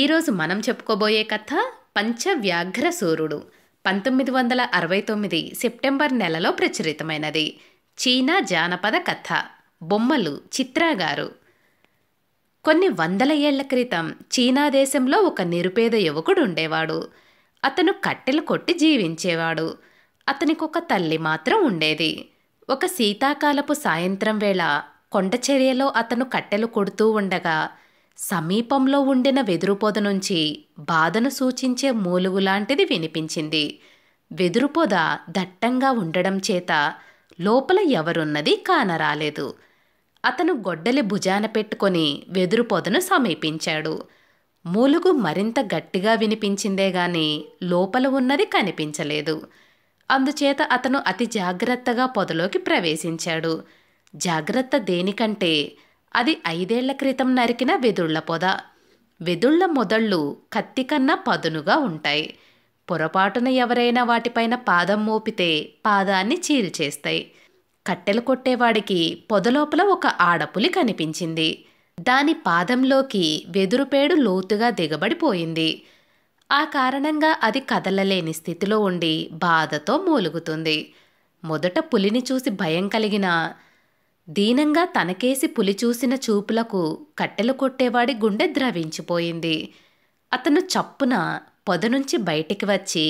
ఈరోజు మనం చెప్పుకోబోయే కథ పంచవ్యాఘ్ర సూర్యుడు పంతొమ్మిది వందల అరవై తొమ్మిది సెప్టెంబర్ నెలలో ప్రచురితమైనది చీనా జానపద కథ బొమ్మలు చిత్రాగారు గారు కొన్ని వందల ఏళ్ల క్రితం చీనా దేశంలో ఒక నిరుపేద యువకుడు ఉండేవాడు అతను కట్టెలు కొట్టి జీవించేవాడు అతనికి ఒక తల్లి మాత్రం ఉండేది ఒక శీతాకాలపు సాయంత్రం వేళ కొండచర్యలో అతను కట్టెలు కొడుతూ ఉండగా సమీపంలో ఉండిన వెదురుపొద నుంచి బాధను సూచించే మూలుగులాంటిది వినిపించింది వెదురుపొద దట్టంగా ఉండడం చేత లోపల ఎవరున్నది కానరాలేదు అతను గొడ్డలి భుజాన పెట్టుకొని వెదురుపొదను సమీపించాడు మూలుగు మరింత గట్టిగా వినిపించిందే లోపల ఉన్నది కనిపించలేదు అందుచేత అతను అతి జాగ్రత్తగా పొదలోకి ప్రవేశించాడు జాగ్రత్త దేనికంటే అది ఐదేళ్ల క్రితం నరికిన వెదుళ్ల పొద వెదుళ్ల మొదళ్ళు కత్తి కన్నా పదునుగా ఉంటాయి పొరపాటున ఎవరైనా వాటిపైన పాదం మోపితే పాదాన్ని చేస్తాయి కట్టెలు కొట్టేవాడికి పొదలోపల ఒక ఆడపులి కనిపించింది దాని పాదంలోకి వెదురుపేడు లోతుగా దిగబడిపోయింది ఆ కారణంగా అది కదలలేని స్థితిలో ఉండి బాధతో మూలుగుతుంది మొదట పులిని చూసి భయం కలిగిన దీనంగా తనకేసి పులిచూసిన చూపులకు కట్టెలు కొట్టేవాడి గుండె ద్రవించిపోయింది అతను చప్పున పొదనుంచి బయటికి వచ్చి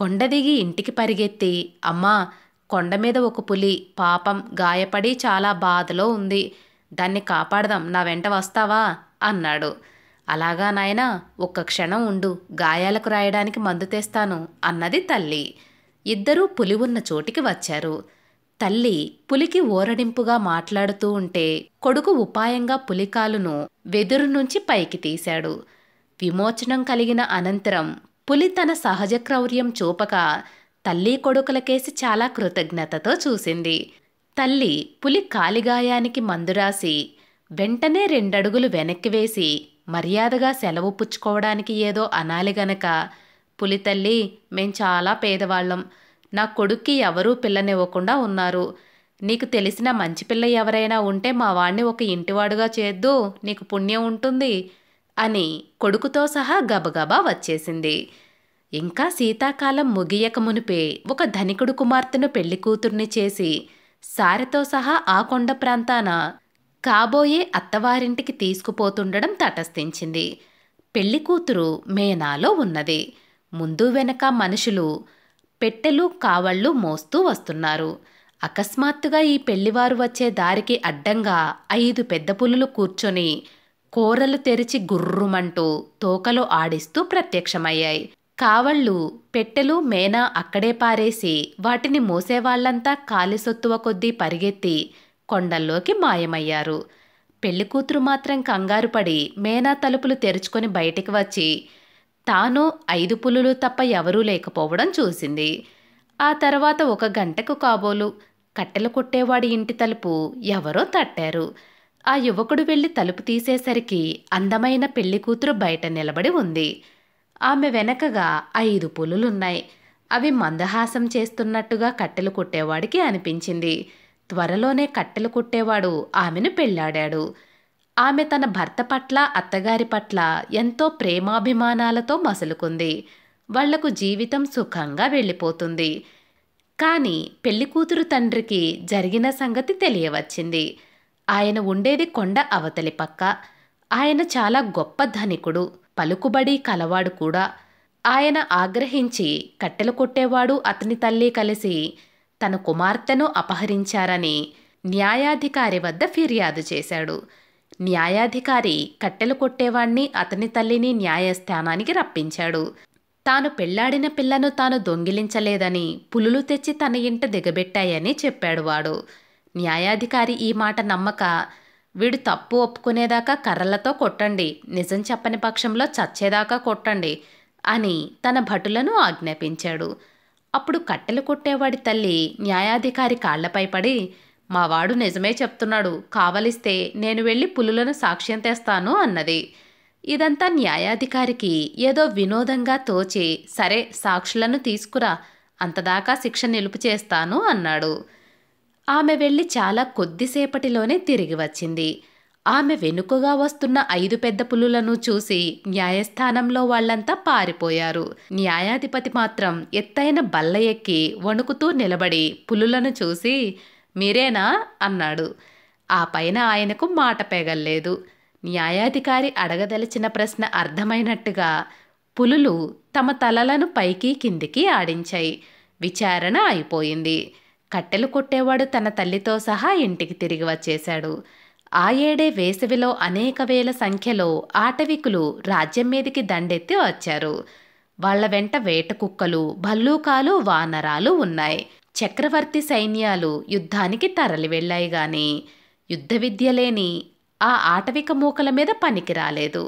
కొండ దిగి ఇంటికి పరిగెత్తి అమ్మా కొండ మీద ఒక పులి పాపం గాయపడి చాలా బాధలో ఉంది దాన్ని కాపాడదాం నా వెంట వస్తావా అన్నాడు అలాగా నాయన ఒక్క క్షణం ఉండు గాయాలకు రాయడానికి మందు తెస్తాను అన్నది తల్లి ఇద్దరూ పులి ఉన్న చోటికి వచ్చారు తల్లి పులికి ఓరడింపుగా మాట్లాడుతూ ఉంటే కొడుకు ఉపాయంగా పులికాలును వెదురు నుంచి పైకి తీశాడు విమోచనం కలిగిన అనంతరం పులి తన సహజ క్రౌర్యం చూపక తల్లి కొడుకులకేసి చాలా కృతజ్ఞతతో చూసింది తల్లి పులి కాలిగాయానికి మందురాసి వెంటనే రెండడుగులు వెనక్కి వేసి మర్యాదగా సెలవు పుచ్చుకోవడానికి ఏదో అనాలి గనక పులితల్లి మేం చాలా పేదవాళ్ళం నా కొడుక్కి ఎవరూ పిల్లనివ్వకుండా ఉన్నారు నీకు తెలిసిన మంచి పిల్ల ఎవరైనా ఉంటే మా వాణ్ణి ఒక ఇంటివాడుగా చేద్దు నీకు పుణ్యం ఉంటుంది అని కొడుకుతో సహా గబగబా వచ్చేసింది ఇంకా శీతాకాలం ముగియక మునిపే ఒక ధనికుడు కుమార్తెను పెళ్లి కూతుర్ని చేసి సారితో సహా ఆ కొండ ప్రాంతాన కాబోయే అత్తవారింటికి తీసుకుపోతుండడం తటస్థించింది పెళ్లి కూతురు మేనాలో ఉన్నది ముందు వెనక మనుషులు పెట్టెలు కావళ్ళు మోస్తూ వస్తున్నారు అకస్మాత్తుగా ఈ పెళ్లివారు వచ్చే దారికి అడ్డంగా ఐదు పెద్ద పులులు కూర్చొని కూరలు తెరిచి గుర్రుమంటూ తోకలు ఆడిస్తూ ప్రత్యక్షమయ్యాయి కావళ్ళు పెట్టెలు మేనా అక్కడే పారేసి వాటిని మోసేవాళ్లంతా కాలిసొత్తువ కొద్దీ పరిగెత్తి కొండల్లోకి మాయమయ్యారు పెళ్లికూతురు మాత్రం కంగారుపడి మేనా తలుపులు తెరుచుకొని బయటికి వచ్చి తాను ఐదు పులులు తప్ప ఎవరూ లేకపోవడం చూసింది ఆ తర్వాత ఒక గంటకు కాబోలు కట్టెలు కొట్టేవాడి ఇంటి తలుపు ఎవరో తట్టారు ఆ యువకుడు వెళ్ళి తలుపు తీసేసరికి అందమైన పెళ్లి కూతురు బయట నిలబడి ఉంది ఆమె వెనకగా ఐదు పులులున్నాయి అవి మందహాసం చేస్తున్నట్టుగా కట్టెలు కొట్టేవాడికి అనిపించింది త్వరలోనే కట్టెలు కొట్టేవాడు ఆమెను పెళ్లాడాడు ఆమె తన భర్త పట్ల అత్తగారి పట్ల ఎంతో ప్రేమాభిమానాలతో మసులుకుంది వాళ్లకు జీవితం సుఖంగా వెళ్ళిపోతుంది కానీ కూతురు తండ్రికి జరిగిన సంగతి తెలియవచ్చింది ఆయన ఉండేది కొండ అవతలి పక్క ఆయన చాలా గొప్ప ధనికుడు పలుకుబడి కలవాడు కూడా ఆయన ఆగ్రహించి కట్టెలు కొట్టేవాడు అతని తల్లి కలిసి తన కుమార్తెను అపహరించారని న్యాయాధికారి వద్ద ఫిర్యాదు చేశాడు న్యాయాధికారి కట్టెలు కొట్టేవాణ్ణి అతని తల్లిని న్యాయస్థానానికి రప్పించాడు తాను పెళ్లాడిన పిల్లను తాను దొంగిలించలేదని పులులు తెచ్చి తన ఇంట దిగబెట్టాయని చెప్పాడు వాడు న్యాయాధికారి ఈ మాట నమ్మక వీడు తప్పు ఒప్పుకునేదాకా కర్రలతో కొట్టండి నిజం చెప్పని పక్షంలో చచ్చేదాకా కొట్టండి అని తన భటులను ఆజ్ఞాపించాడు అప్పుడు కట్టెలు కొట్టేవాడి తల్లి న్యాయాధికారి కాళ్లపై పడి మావాడు నిజమే చెప్తున్నాడు కావలిస్తే నేను వెళ్ళి పులులను సాక్ష్యం తెస్తాను అన్నది ఇదంతా న్యాయాధికారికి ఏదో వినోదంగా తోచి సరే సాక్షులను తీసుకురా అంతదాకా శిక్ష నిలుపు చేస్తాను అన్నాడు ఆమె వెళ్ళి చాలా కొద్దిసేపటిలోనే తిరిగి వచ్చింది ఆమె వెనుకగా వస్తున్న ఐదు పెద్ద పులులను చూసి న్యాయస్థానంలో వాళ్లంతా పారిపోయారు న్యాయాధిపతి మాత్రం ఎత్తైన బల్ల ఎక్కి వణుకుతూ నిలబడి పులులను చూసి మీరేనా అన్నాడు ఆ పైన ఆయనకు మాట పెగల్లేదు న్యాయాధికారి అడగదలిచిన ప్రశ్న అర్థమైనట్టుగా పులులు తమ తలలను పైకి కిందికి ఆడించాయి విచారణ అయిపోయింది కట్టెలు కొట్టేవాడు తన తల్లితో సహా ఇంటికి తిరిగి వచ్చేశాడు ఆ ఏడే వేసవిలో అనేక వేల సంఖ్యలో ఆటవికులు రాజ్యం మీదికి దండెత్తి వచ్చారు వాళ్ల వెంట వేట కుక్కలు భల్లూకాలు వానరాలు ఉన్నాయి చక్రవర్తి సైన్యాలు యుద్ధానికి తరలి వెళ్ళాయి గాని యుద్ధ విద్య లేని ఆ ఆటవిక మూకల మీద పనికి రాలేదు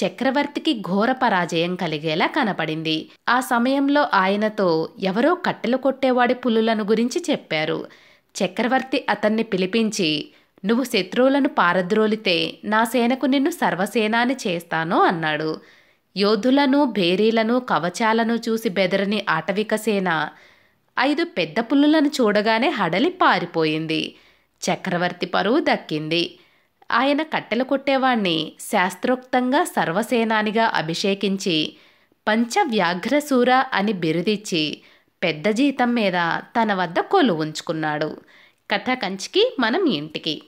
చక్రవర్తికి ఘోర పరాజయం కలిగేలా కనపడింది ఆ సమయంలో ఆయనతో ఎవరో కట్టెలు కొట్టేవాడి పులులను గురించి చెప్పారు చక్రవర్తి అతన్ని పిలిపించి నువ్వు శత్రువులను పారద్రోలితే నా సేనకు నిన్ను సర్వసేనాని చేస్తాను అన్నాడు యోధులను భేరీలను కవచాలను చూసి బెదరని ఆటవిక సేన ఐదు పెద్ద పుల్లులను చూడగానే హడలి పారిపోయింది చక్రవర్తి పరువు దక్కింది ఆయన కట్టెలు కొట్టేవాణ్ణి శాస్త్రోక్తంగా సర్వసేనానిగా అభిషేకించి పంచవ్యాఘ్రశూర అని బిరుదిచ్చి పెద్ద జీతం మీద తన వద్ద కొలు ఉంచుకున్నాడు కథ కంచికి మనం ఇంటికి